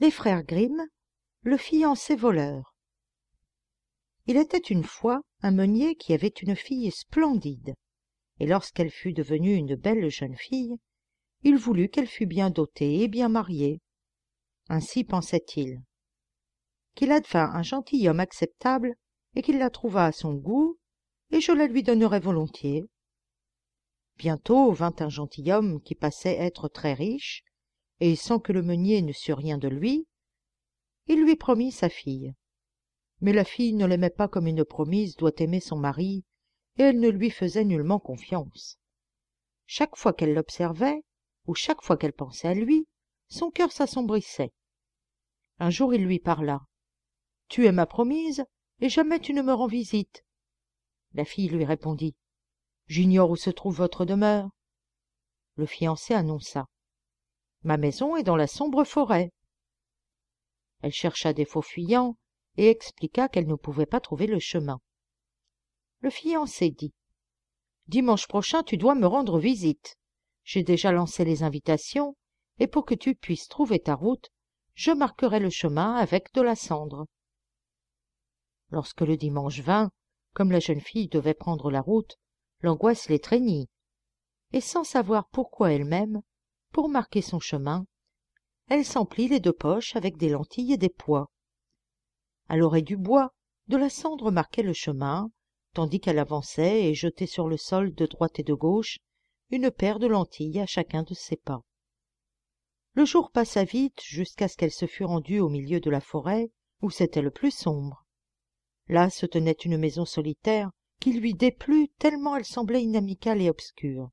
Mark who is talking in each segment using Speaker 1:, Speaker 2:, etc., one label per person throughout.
Speaker 1: Les frères Grimm, le fiancé voleur. Il était une fois un meunier qui avait une fille splendide, et lorsqu'elle fut devenue une belle jeune fille, il voulut qu'elle fût bien dotée et bien mariée. Ainsi pensait-il. Qu'il advint un gentilhomme acceptable et qu'il la trouva à son goût, et je la lui donnerais volontiers. Bientôt vint un gentilhomme qui passait être très riche et sans que le meunier ne sût rien de lui il lui promit sa fille mais la fille ne l'aimait pas comme une promise doit aimer son mari et elle ne lui faisait nullement confiance chaque fois qu'elle l'observait ou chaque fois qu'elle pensait à lui son cœur s'assombrissait un jour il lui parla tu es ma promise et jamais tu ne me rends visite la fille lui répondit j'ignore où se trouve votre demeure le fiancé annonça ma maison est dans la sombre forêt elle chercha des faux fuyants et expliqua qu'elle ne pouvait pas trouver le chemin le fiancé dit dimanche prochain tu dois me rendre visite j'ai déjà lancé les invitations et pour que tu puisses trouver ta route je marquerai le chemin avec de la cendre lorsque le dimanche vint comme la jeune fille devait prendre la route l'angoisse l'étreignit et sans savoir pourquoi elle-même pour marquer son chemin elle s'emplit les deux poches avec des lentilles et des pois À l'oreille du bois de la cendre marquait le chemin tandis qu'elle avançait et jetait sur le sol de droite et de gauche une paire de lentilles à chacun de ses pas le jour passa vite jusqu'à ce qu'elle se fût rendue au milieu de la forêt où c'était le plus sombre là se tenait une maison solitaire qui lui déplut tellement elle semblait inamicale et obscure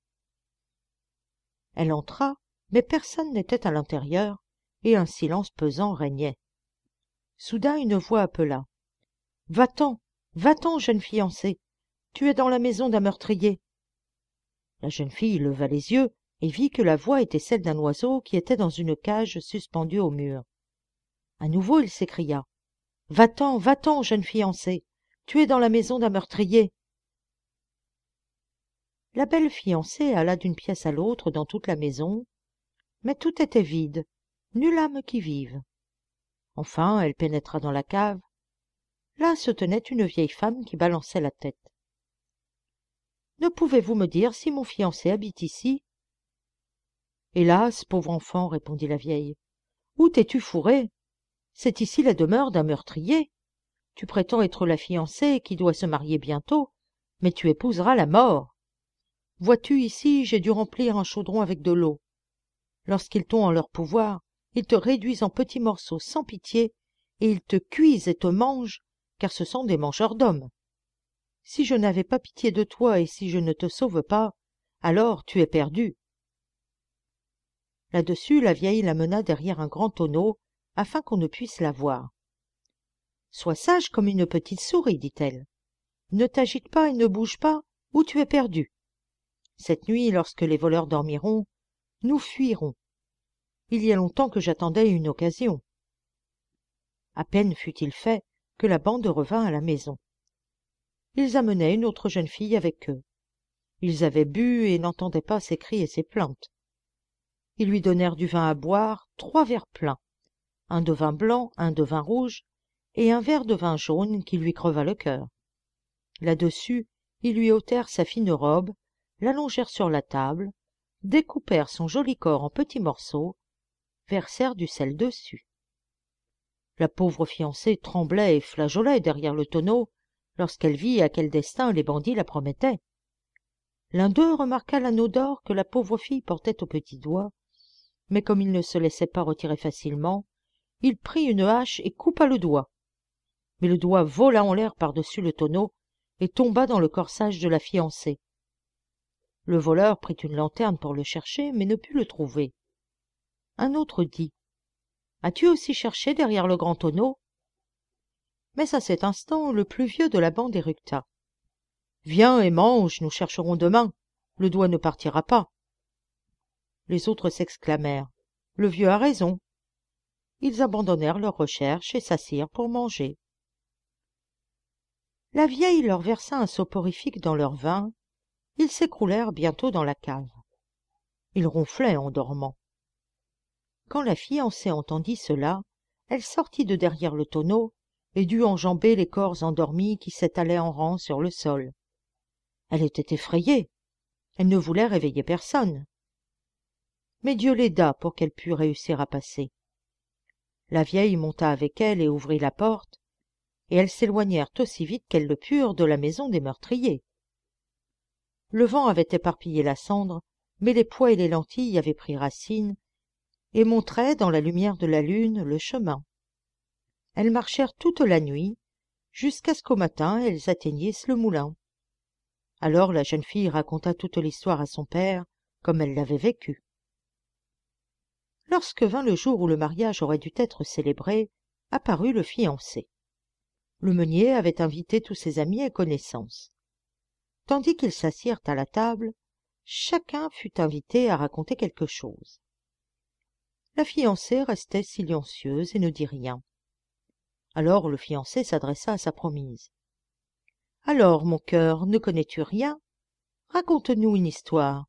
Speaker 1: elle entra mais personne n'était à l'intérieur et un silence pesant régnait soudain une voix appela va-t'en va-t'en jeune fiancée tu es dans la maison d'un meurtrier la jeune fille leva les yeux et vit que la voix était celle d'un oiseau qui était dans une cage suspendue au mur à nouveau il s'écria va-t'en va-t'en jeune fiancée tu es dans la maison d'un meurtrier la belle fiancée alla d'une pièce à l'autre dans toute la maison mais tout était vide nulle âme qui vive enfin elle pénétra dans la cave là se tenait une vieille femme qui balançait la tête ne pouvez-vous me dire si mon fiancé habite ici hélas pauvre enfant répondit la vieille où t'es-tu fourrée c'est ici la demeure d'un meurtrier tu prétends être la fiancée qui doit se marier bientôt mais tu épouseras la mort vois-tu ici j'ai dû remplir un chaudron avec de l'eau lorsqu'ils t'ont en leur pouvoir ils te réduisent en petits morceaux sans pitié et ils te cuisent et te mangent car ce sont des mangeurs d'hommes si je n'avais pas pitié de toi et si je ne te sauve pas alors tu es perdu là-dessus la vieille l'amena derrière un grand tonneau afin qu'on ne puisse la voir sois sage comme une petite souris dit-elle ne t'agite pas et ne bouge pas ou tu es perdu cette nuit lorsque les voleurs dormiront nous fuirons il y a longtemps que j'attendais une occasion À peine fut-il fait que la bande revint à la maison ils amenaient une autre jeune fille avec eux ils avaient bu et n'entendaient pas ses cris et ses plaintes ils lui donnèrent du vin à boire trois verres pleins un de vin blanc un de vin rouge et un verre de vin jaune qui lui creva le cœur là-dessus ils lui ôtèrent sa fine robe l'allongèrent sur la table découpèrent son joli corps en petits morceaux, versèrent du sel dessus. La pauvre fiancée tremblait et flageolait derrière le tonneau lorsqu'elle vit à quel destin les bandits la promettaient. L'un d'eux remarqua l'anneau d'or que la pauvre fille portait au petit doigt, mais comme il ne se laissait pas retirer facilement, il prit une hache et coupa le doigt. Mais le doigt vola en l'air par-dessus le tonneau et tomba dans le corsage de la fiancée, le voleur prit une lanterne pour le chercher mais ne put le trouver un autre dit as-tu aussi cherché derrière le grand tonneau mais à cet instant le plus vieux de la bande éructa viens et mange nous chercherons demain le doigt ne partira pas les autres s'exclamèrent le vieux a raison ils abandonnèrent leur recherche et s'assirent pour manger la vieille leur versa un soporifique dans leur vin ils s'écroulèrent bientôt dans la cave ils ronflaient en dormant quand la fiancée entendit cela elle sortit de derrière le tonneau et dut enjamber les corps endormis qui s'étalaient en rang sur le sol elle était effrayée elle ne voulait réveiller personne mais dieu l'aida pour qu'elle pût réussir à passer la vieille monta avec elle et ouvrit la porte et elles s'éloignèrent aussi vite qu'elles le purent de la maison des meurtriers le vent avait éparpillé la cendre mais les pois et les lentilles avaient pris racine et montraient dans la lumière de la lune le chemin elles marchèrent toute la nuit jusqu'à ce qu'au matin elles atteignissent le moulin alors la jeune fille raconta toute l'histoire à son père comme elle l'avait vécue lorsque vint le jour où le mariage aurait dû être célébré apparut le fiancé le meunier avait invité tous ses amis et connaissances tandis qu'ils s'assirent à la table chacun fut invité à raconter quelque chose la fiancée restait silencieuse et ne dit rien alors le fiancé s'adressa à sa promise alors mon cœur ne connais-tu rien raconte nous une histoire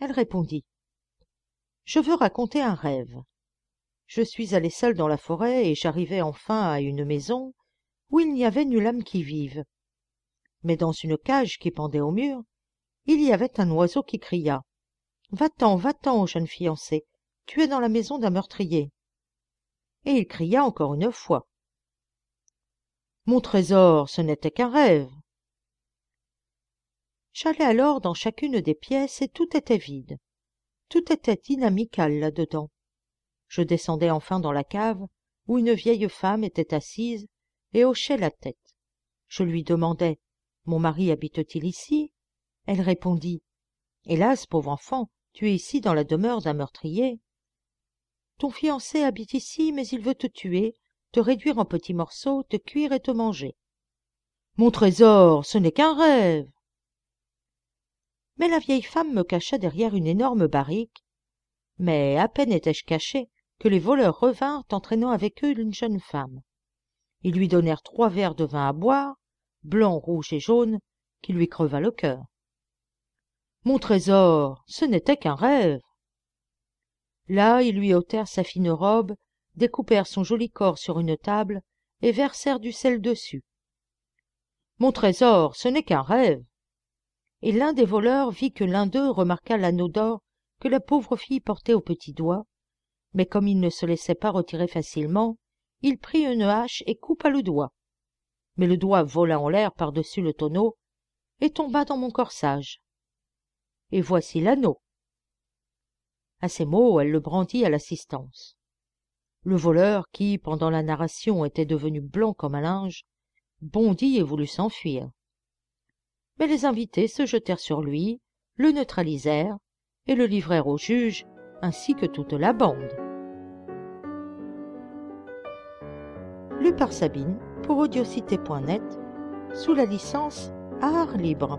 Speaker 1: elle répondit je veux raconter un rêve je suis allée seule dans la forêt et j'arrivai enfin à une maison où il n'y avait nulle âme qui vive mais dans une cage qui pendait au mur il y avait un oiseau qui cria va-t'en va-t'en jeune fiancée tu es dans la maison d'un meurtrier et il cria encore une fois mon trésor ce n'était qu'un rêve j'allai alors dans chacune des pièces et tout était vide tout était inamical là dedans je descendais enfin dans la cave où une vieille femme était assise et hochait la tête je lui demandai mon mari habite-t-il ici elle répondit hélas pauvre enfant tu es ici dans la demeure d'un meurtrier ton fiancé habite ici mais il veut te tuer te réduire en petits morceaux te cuire et te manger mon trésor ce n'est qu'un rêve mais la vieille femme me cacha derrière une énorme barrique mais à peine étais-je caché que les voleurs revinrent entraînant avec eux une jeune femme ils lui donnèrent trois verres de vin à boire blanc, rouge et jaune, qui lui creva le cœur. Mon trésor, ce n'était qu'un rêve. Là, ils lui ôtèrent sa fine robe, découpèrent son joli corps sur une table et versèrent du sel dessus. Mon trésor, ce n'est qu'un rêve. Et l'un des voleurs vit que l'un d'eux remarqua l'anneau d'or que la pauvre fille portait au petit doigt, mais comme il ne se laissait pas retirer facilement, il prit une hache et coupa le doigt mais le doigt vola en l'air par-dessus le tonneau et tomba dans mon corsage. Et voici l'anneau. À ces mots, elle le brandit à l'assistance. Le voleur, qui, pendant la narration, était devenu blanc comme un linge, bondit et voulut s'enfuir. Mais les invités se jetèrent sur lui, le neutralisèrent et le livrèrent au juge, ainsi que toute la bande. Lue Sabine, pour audiocité.net sous la licence Art libre.